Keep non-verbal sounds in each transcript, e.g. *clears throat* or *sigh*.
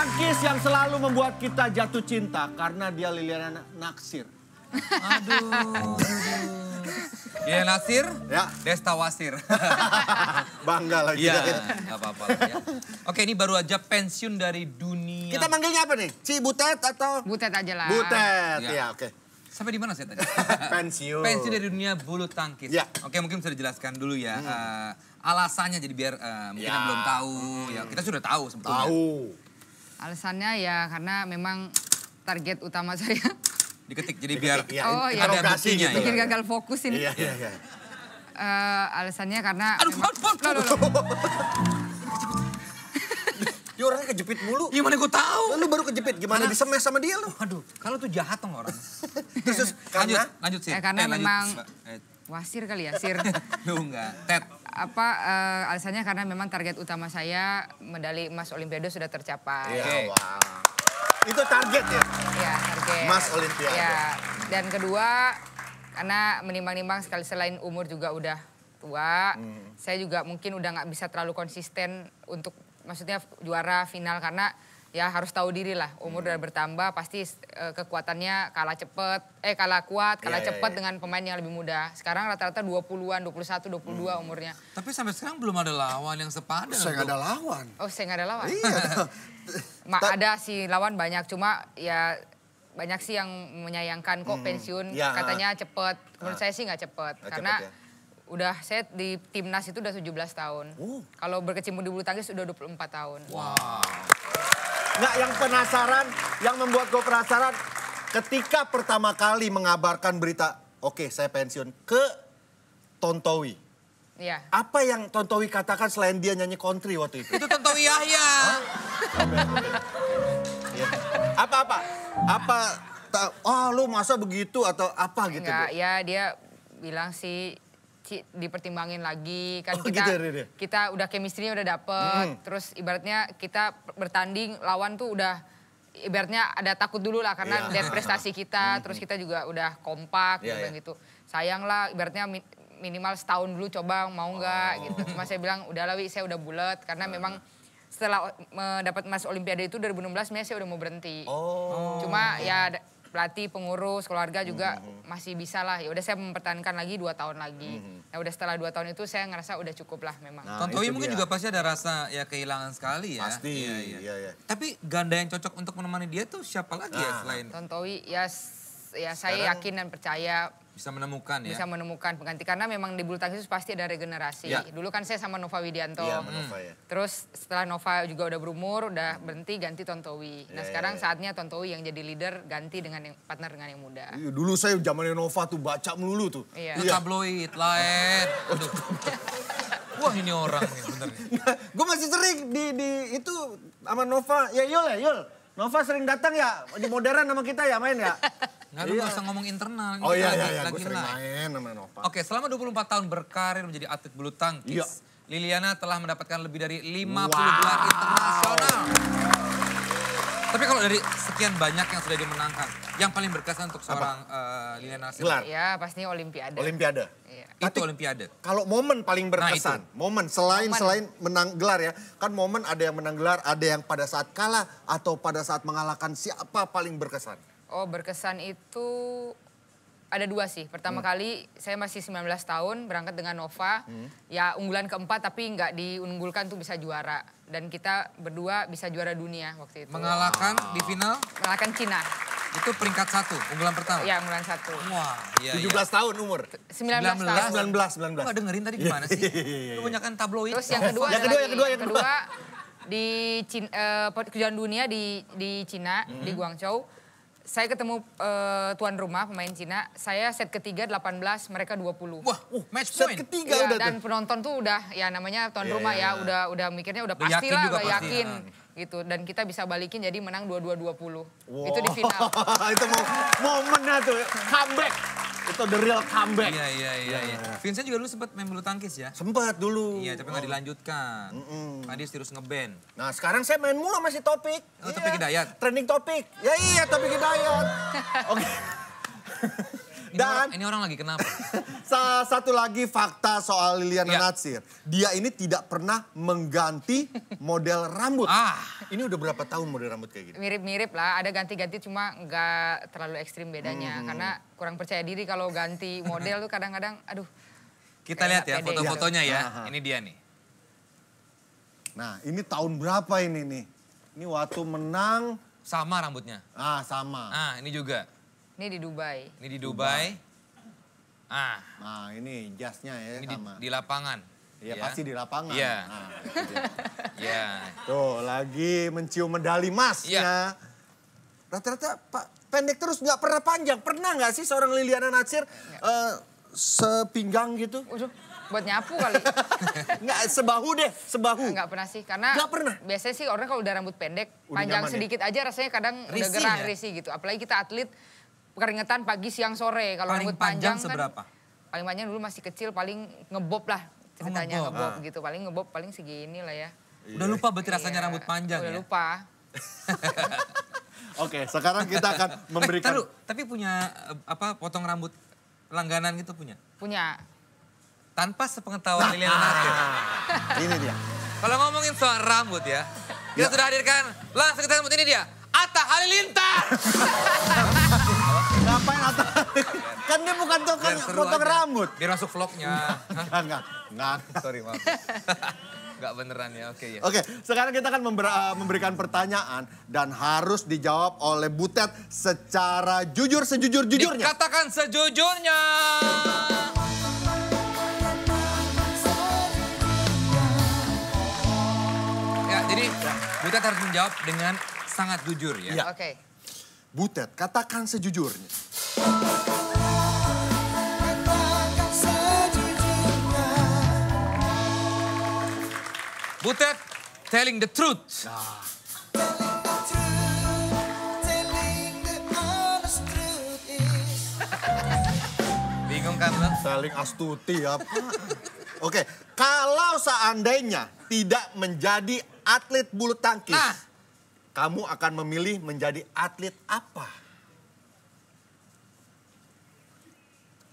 Tangkis yang selalu membuat kita jatuh cinta karena dia Liliana Naksir. Aduh. Liliana Naksir, ya. Desta Wasir. *laughs* Bangga lagi. Iya, gak apa-apa. Ya. Oke, ini baru aja pensiun dari dunia. Kita manggilnya apa nih? Si Butet atau? Butet aja lah. Butet, Iya. ya oke. Sampai di mana saya tadi? *laughs* pensiun. Pensiun dari dunia bulu tangkis. Ya. Oke, mungkin bisa dijelaskan dulu ya. Hmm. Uh, alasannya jadi biar uh, mungkin ya. belum tahu. Hmm. Ya, kita sudah tahu sebetulnya. Tahu. Alasannya ya karena memang target utama *laughs* saya. Diketik jadi biar ya, oh, ya. ada buktinya. Gitu. Bikin gagal fokus ini. Iya, iya, iya. Uh, alasannya karena... Aduh, memang... aduh, aduh, aduh. Dia orangnya kejepit mulu. gimana iya, gue tahu. Lu baru kejepit, gimana bisa mes sama dia lu? Aduh, kalau tuh jahat dong orang. *laughs* terus, terus karena? Lanjut, lanjut sih. Ya, karena eh, memang... Eh, wasir kali ya, sir. Tidak. *laughs* enggak, Ted. Apa uh, alasannya karena memang target utama saya medali emas Olimpiade sudah tercapai. Iya, okay. wow. Itu target ya? Iya, target. Emas Olimpiade. Iya. Dan kedua, karena menimbang-nimbang sekali selain umur juga udah tua, hmm. saya juga mungkin udah nggak bisa terlalu konsisten untuk maksudnya juara final karena ya harus tahu diri lah umur hmm. udah bertambah pasti uh, kekuatannya kalah cepet eh kalah kuat iya, kalah yeah, cepet yeah, yeah. dengan pemain yang lebih muda sekarang rata-rata 20-an 21 22 hmm. umurnya tapi sampai sekarang belum ada lawan yang sepadan saya nggak ada lawan oh saya nggak ada lawan iya *laughs* *laughs* Ma, ada sih lawan banyak cuma ya banyak sih yang menyayangkan kok hmm. pensiun ya, katanya ah. cepet menurut ah. saya sih nggak cepet karena cepet ya udah saya di timnas itu udah 17 tahun. Uh. Kalau berkecimpung di bulu tangkis udah 24 tahun. Wow. Nggak yang penasaran, yang membuat gue penasaran. Ketika pertama kali mengabarkan berita, oke okay, saya pensiun ke Tontowi. Iya. Apa yang Tontowi katakan selain dia nyanyi country waktu itu? Itu Tontowi Yahya. Iya. Apa-apa? Apa, oh lu masa begitu atau apa gitu? Enggak, ya dia bilang sih dipertimbangin lagi kan oh, kita gitu, ya, kita udah chemistry udah dapet hmm. terus ibaratnya kita bertanding lawan tuh udah ibaratnya ada takut dulu lah karena yeah. prestasi kita hmm. terus kita juga udah kompak yeah, gitu kan, yeah. gitu sayang lah ibaratnya minimal setahun dulu coba mau nggak oh. gitu cuma saya bilang udah wi saya udah bulat karena hmm. memang iya. setelah mendapat emas olimpiade itu 2016 saya udah mau berhenti oh. cuma ya pelatih, pengurus, keluarga juga mm -hmm. masih bisa lah. Ya udah saya mempertahankan lagi dua tahun lagi. Mm -hmm. Nah udah setelah dua tahun itu saya ngerasa udah cukup lah memang. Nah, Tontowi mungkin dia. juga pasti ada rasa ya kehilangan sekali ya. Pasti. Iya, iya. Iya, iya. Tapi ganda yang cocok untuk menemani dia tuh siapa lagi ya nah. ya selain? Tontowi ya, ya saya yakin dan percaya bisa menemukan ya? Bisa menemukan pengganti. Karena memang di bulu tangkis itu pasti ada regenerasi. Ya. Dulu kan saya sama Nova Widianto. Iya, ya, hmm. Nova ya. Terus setelah Nova juga udah berumur, udah berhenti ganti Tontowi. Nah iya, sekarang ya, ya. saatnya Tontowi yang jadi leader ganti dengan yang partner dengan yang muda. ya, dulu saya zaman Nova tuh baca melulu tuh. Iya. Ya. tabloid, lain. *laughs* Wah ini orang nih bener. Nah, gue masih sering di, di itu sama Nova. Ya Yol ya Yol Nova sering datang ya di modern sama kita ya main ya? Nggak, iya. usah ngomong internal. Oh iya, iya, iya. Gue sering main sama Nova. Oke, selama 24 tahun berkarir menjadi atlet bulu tangkis, iya. Liliana telah mendapatkan lebih dari 50 wow. gelar internasional. Tapi kalau dari sekian banyak yang sudah dimenangkan, yang paling berkesan untuk seorang uh, eh, Liliana Nasir? Gelar. Ya, pasti Olimpiade. Olimpiade. Ya. Itu Olimpiade. Kalau momen paling nah, berkesan, nah, momen selain momen. selain menang gelar ya. Kan momen ada yang menang gelar, ada yang pada saat kalah atau pada saat mengalahkan siapa paling berkesan? Oh, berkesan itu ada dua sih. Pertama hmm. kali saya masih 19 tahun berangkat dengan Nova. Hmm. Ya unggulan keempat tapi nggak diunggulkan tuh bisa juara. Dan kita berdua bisa juara dunia waktu itu. Mengalahkan wow. di final? Mengalahkan Cina. Itu peringkat satu, unggulan pertama? Iya, unggulan satu. Wah, iya, 17 iya. tahun umur? 19, 19 tahun. 19, 19. Lu dengerin tadi gimana sih? Iya, iya, iya. Lu kan tabloid. Terus yang kedua, yang kedua, yang kedua, yang kedua. Di Cina, uh, eh, kejuaraan dunia di di Cina, mm -hmm. di Guangzhou. Saya ketemu uh, tuan rumah pemain Cina. Saya set ketiga 18, mereka 20. Wah, uh, match point. Set ketiga ya, udah. Dan tuh. penonton tuh udah ya namanya tuan yeah, rumah yeah. ya udah udah mikirnya udah pastilah, yakin. juga udah lah, yakin. Ya gitu dan kita bisa balikin jadi menang 2-2 20 Wow. Itu di final. *laughs* itu mau momennya tuh comeback. Itu the real comeback. Iya iya iya iya. iya. Vincent juga dulu sempat main bulu tangkis ya? Sempat dulu. Iya, tapi nggak oh. dilanjutkan. Mm -mm. Tadi terus ngeband. Nah, sekarang saya main mulu masih Topik. Oh, iya. Topik Hidayat. Trending Topik. Ya iya, Topik Hidayat. *laughs* Oke. *laughs* Dan orang, ini orang lagi kenapa? *laughs* salah satu lagi fakta soal Liliana yeah. Natsir, dia ini tidak pernah mengganti model rambut. Ah, ini udah berapa tahun model rambut kayak gini? Mirip-mirip lah, ada ganti-ganti cuma nggak terlalu ekstrim bedanya hmm. karena kurang percaya diri kalau ganti model tuh kadang-kadang aduh. Kita lihat ya foto-fotonya ya. Aha. Gitu. Ini dia nih. Nah, ini tahun berapa ini nih? Ini waktu menang sama rambutnya. Ah, sama. Ah, ini juga. Ini di Dubai. Ini di Dubai. Dubai. Ah. Nah, ini jasnya ya ini sama. Di, di lapangan. Iya ya. pasti di lapangan. Iya. Nah, gitu *laughs* iya. Tuh lagi mencium medali emasnya. Ya. Rata-rata Pak pendek terus nggak pernah panjang. Pernah nggak sih seorang Liliana Natsir uh, sepinggang gitu? Udah, buat nyapu kali. *laughs* nggak sebahu deh, sebahu. Nggak pernah sih karena nggak pernah. biasanya sih orang kalau udah rambut pendek udah panjang ya? sedikit ya? aja rasanya kadang Risi udah gerah ya? risih gitu. Apalagi kita atlet keringetan pagi, siang, sore. Kalau rambut panjang, panjang kan, seberapa? Paling panjang dulu masih kecil, paling ngebob lah ceritanya oh, ngebob, ngebob ah. gitu. Paling ngebob paling segini lah ya. Udah iya. lupa berarti rasanya iya, rambut panjang udah ya? lupa. *laughs* Oke, sekarang kita akan eh, memberikan. Taruh, tapi punya eh, apa potong rambut langganan gitu punya? Punya. Tanpa sepengetahuan nah, Liliana *laughs* Ini dia. Kalau ngomongin soal rambut ya, kita ya. sudah hadirkan langsung kita rambut ini dia. Atta Halilintar. *laughs* kan dia bukan tukang potong rambut. Biar masuk vlognya. *laughs* Enggak, enggak. Enggak. Sorry, maaf. *laughs* Enggak beneran ya, oke ya. Oke, sekarang kita akan eh, memberikan pertanyaan dan harus dijawab oleh Butet secara jujur sejujur-jujurnya. Katakan sejujurnya. Ya, jadi Butet harus menjawab dengan sangat jujur ya. ya. Oke. Butet, katakan sejujurnya. Butet, telling the truth. Bingung kan lo? Saling astuti apa? Ya. *laughs* Oke, kalau seandainya tidak menjadi atlet bulu tangkis, nah. kamu akan memilih menjadi atlet apa?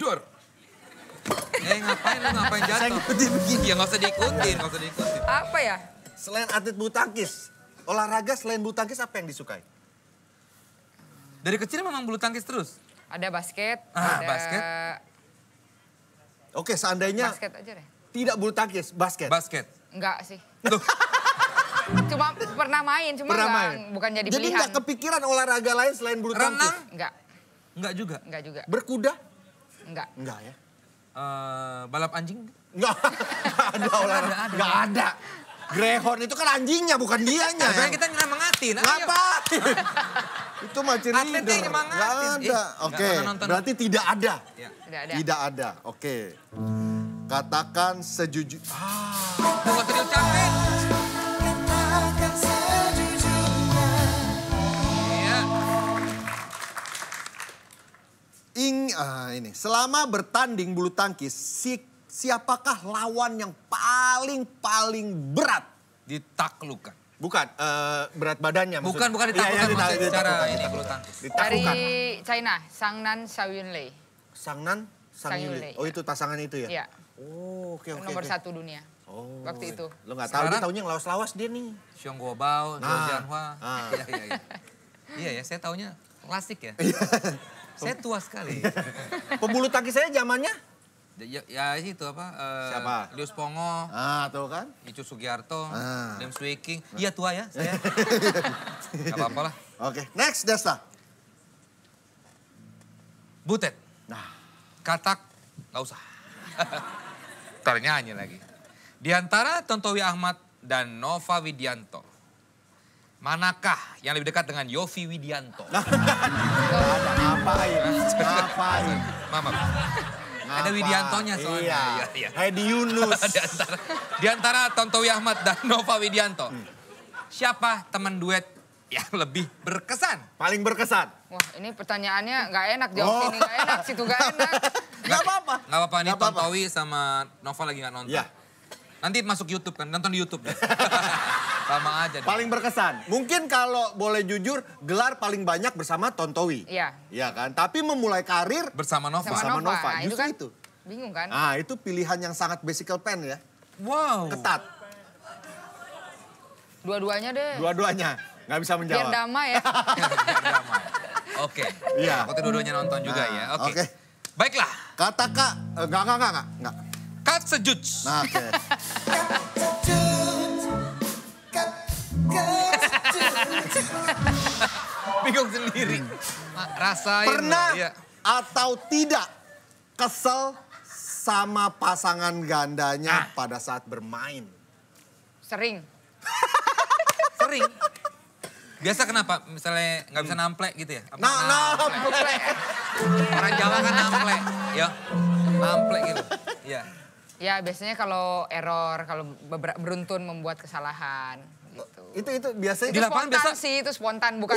jujur. Eh ngapain lu ngapain jatuh? Saya ngikutin begini. Ya nggak usah diikutin, gak usah diikutin. Apa ya? Selain atlet bulu tangkis, olahraga selain bulu tangkis apa yang disukai? Dari kecil memang bulu tangkis terus? Ada basket, ah, ada... basket. Oke, seandainya... Basket aja deh. Tidak bulu tangkis, basket. Basket. Enggak sih. Tuh. *laughs* cuma pernah main, cuma pernah enggak, main. bukan jadi, jadi pilihan. Jadi enggak kepikiran olahraga lain selain bulu tangkis? Renang? Enggak. Enggak juga? Enggak juga. Berkuda? Enggak. Enggak ya? Uh, balap anjing? Enggak. ada olahraga. Enggak ada. Greyhound itu kan anjingnya bukan dianya. kan kita nyemangatin. ngapa *laughs* itu mah cheerleader. Atletnya nyemangatin. Enggak ada. Eh, Oke. Okay. Berarti tidak ada. Iya. Tidak ada. Tidak ada. Oke. Okay. Katakan sejujur. Ah. Tunggu diucapin. selama bertanding bulu tangkis, si, siapakah lawan yang paling-paling berat? Ditaklukkan. Bukan, uh, berat badannya Bukan, bukan ditaklukkan. Iya, iya, ditaklukkan, ditaklukkan, cara China, ini bulu tangkis. Ditaklukkan. Dari China, Sangnan Shaoyunlei. Sangnan Shaoyunlei. Oh ya. itu pasangan itu ya? Iya. Oh, oke okay, oke. Okay, nomor okay. satu dunia. Oh. Waktu itu. Lo gak tahu, dia taunya yang lawas-lawas dia nih. Xiong Guo Bao, Zhou nah, Jianhua. Ah. Iya, iya, iya. Iya ya, saya taunya klasik ya. *laughs* Saya tua sekali. *laughs* Pembulu tangkis saya zamannya? Ya, ya itu apa? Uh, Siapa? Lius Pongo. Ah, tuh kan. Icu Sugiarto. Ah. Dem Swiking. Iya tua ya saya. *laughs* Gak apa-apa lah. Oke, okay. next Desta. Butet. Nah. Katak, gak usah. *laughs* Ternyanyi lagi. Di antara Tontowi Ahmad dan Nova Widianto, Manakah yang lebih dekat dengan Yofi Widianto? Apa ada Apa Ngapain? Mama. Ngapa? Ada Widiantonya iya. soalnya. Iya. iya, iya. Hedi Yunus. *laughs* di, antara, di antara Tontowi Ahmad dan *laughs* Nova Widianto. Hmm. Siapa teman duet yang lebih berkesan? Paling berkesan. Wah ini pertanyaannya nggak enak jawab oh. ini nggak enak situ nggak enak. *laughs* Nggak apa-apa. Nggak apa-apa nih Tontowi sama Nova lagi nggak nonton. Ya. Nanti masuk YouTube kan, nonton di YouTube. Ya. Sama aja dong. Paling berkesan. Mungkin kalau boleh jujur, gelar paling banyak bersama Tontowi. Iya. Iya kan? Tapi memulai karir bersama Nova. Bersama Nova. Nova. Nah, itu, kan, itu. Bingung kan? Ah, itu pilihan yang sangat basical pen ya. Wow. Ketat. Dua-duanya deh. Dua-duanya. Gak bisa menjawab. Biar damai ya. *laughs* Oke. Iya. Waktu dua-duanya nonton juga ya. nah, ya. Oke. Okay. Okay. Baiklah. Kata kak, enggak, eh, enggak, enggak, enggak. Kat sejuts. Nah, oke. Okay. *laughs* *laughs* Bingung sendiri. Hmm. Rasain. Pernah ya. atau tidak kesel sama pasangan gandanya ah. pada saat bermain? Sering. *laughs* Sering. Biasa kenapa? Misalnya nggak bisa namplek gitu ya? Apa nah, namplek. Orang Jawa kan namplek. Ya, namplek gitu. Ya. Ya biasanya kalau error, kalau beruntun membuat kesalahan. Gitu. Itu itu biasanya di kan lapangan biasa sih itu spontan bukan.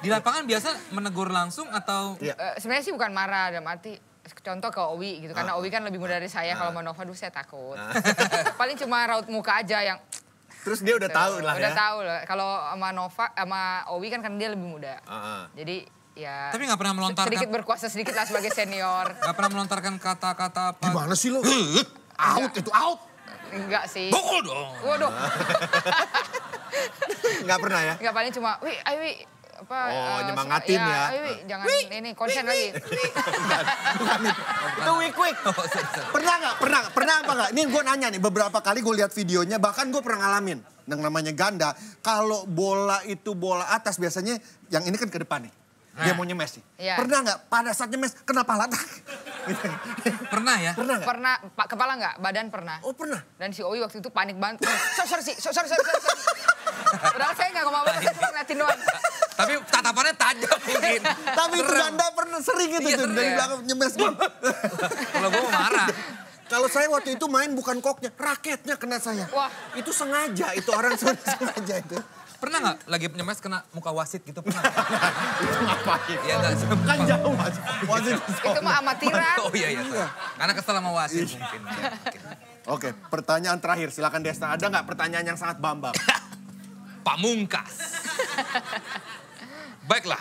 di lapangan biasa menegur langsung atau ya. uh, sebenarnya sih bukan marah dalam mati contoh ke Owi gitu karena uh. Owi kan lebih muda dari saya uh. kalau mau Nova dulu saya takut. Uh. *laughs* Paling cuma raut muka aja yang Terus dia udah gitu. tahu lah udah ya. Udah tahu lah. Kalau sama Nova sama Owi kan kan dia lebih muda. uh -uh. Jadi ya Tapi nggak pernah melontarkan sedikit berkuasa sedikit lah sebagai senior. Nggak pernah melontarkan kata-kata apa. Gimana sih lo? *clears throat* out itu out. Enggak sih. Pukul dong. Waduh. Enggak *laughs* pernah ya? Enggak paling cuma, wih, ayo wih, apa oh uh, nyemangatin ya, ya. Ayo, jangan wih, ini konsen wih, lagi wih. *laughs* bukan itu wih quick oh, pernah nggak pernah pernah apa nggak ini gue nanya nih beberapa kali gue lihat videonya bahkan gue pernah ngalamin yang namanya ganda kalau bola itu bola atas biasanya yang ini kan ke depan nih Nah. dia mau nyemes sih. Ya. Pernah nggak pada saat nyemes kenapa pala? *laughs* pernah ya? Pernah nggak? Pernah, pak kepala nggak? Badan pernah. Oh pernah. Dan si Owi waktu itu panik banget. so, sorry sih, sorry, sorry, sorry. Padahal saya nggak ngomong apa saya cuma ngeliatin doang. Tapi tatapannya tajam mungkin. *laughs* Tapi itu Anda pernah sering gitu iya, tuh, dari belakang nyemes banget. Kalau gue marah. Kalau saya waktu itu main bukan koknya, raketnya kena saya. Wah. Itu sengaja, itu orang *laughs* sengaja itu. Pernah nggak lagi nyemes kena muka wasit gitu pernah? itu ngapain? Iya nggak Kan jauh mas. Wasit itu mah amatiran. Oh iya iya. iya. Karena kesel sama wasit mungkin. Iya. Oke, pertanyaan terakhir. Silakan Desta. Ada nggak pertanyaan yang sangat bambang? *laughs* Pamungkas. Baiklah.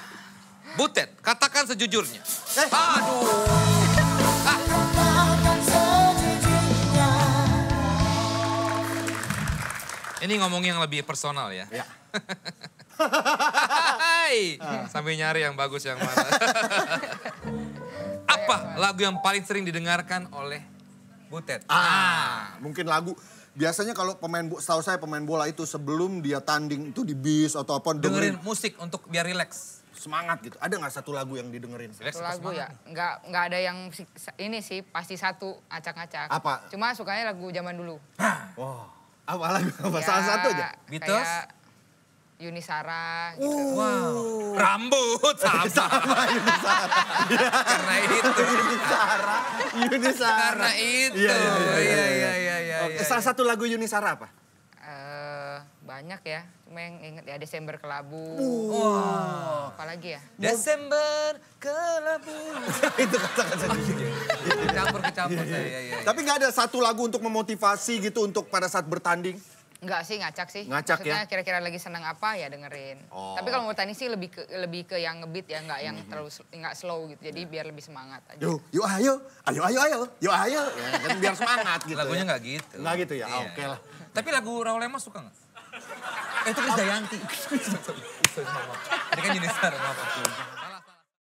Butet, katakan sejujurnya. Eh. Aduh. Ah. Ini ngomong yang lebih personal ya. ya. Hai. Sambil nyari yang bagus yang mana. *laughs* Apa lagu yang paling sering didengarkan oleh Butet? Ah, nah. mungkin lagu biasanya kalau pemain setahu saya pemain bola itu sebelum dia tanding itu di bis atau apa dengerin, dengerin musik untuk biar rileks semangat gitu ada nggak satu lagu yang didengerin satu relax lagu ya nggak nggak ada yang ini sih pasti satu acak-acak apa cuma sukanya lagu zaman dulu wah wow apa lagu apa ya, salah satu aja Beatles kayak, Yunisara, gitu. Uh. Wow. Rambut sama. *laughs* sama Yuni Karena itu. Yunisara, Yunisara Karena itu. Iya iya iya iya ya, Ya, Salah satu lagu Yunisara apa? Uh, banyak ya. Cuma yang inget ya Desember Kelabu. Uh. apa Apalagi ya? Desember Kelabu. *laughs* itu kata-kata dia. Kecampur-kecampur oh, Tapi nggak ada satu lagu untuk memotivasi gitu untuk pada saat bertanding? Enggak sih, ngacak sih. Ngacak ya? Maksudnya ya? kira-kira lagi senang apa ya dengerin. Oh. Tapi kalau mau tani sih lebih ke, lebih ke yang ngebit ya, enggak yang mm -hmm. terlalu enggak slow gitu. Jadi iya. biar lebih semangat aja. Yuk, yuk ayo. Ah, ayo ayo ayo. Yuk ayo. Ah, ah, ya, ya kan biar semangat gitu. Ya. Lagunya enggak ya. gitu. Enggak gitu ya. Yeah. Oke okay lah. Tapi lagu Raul Lemos suka enggak? eh, itu Chris kan Dayanti. *laughs* Ini kan jenis apa?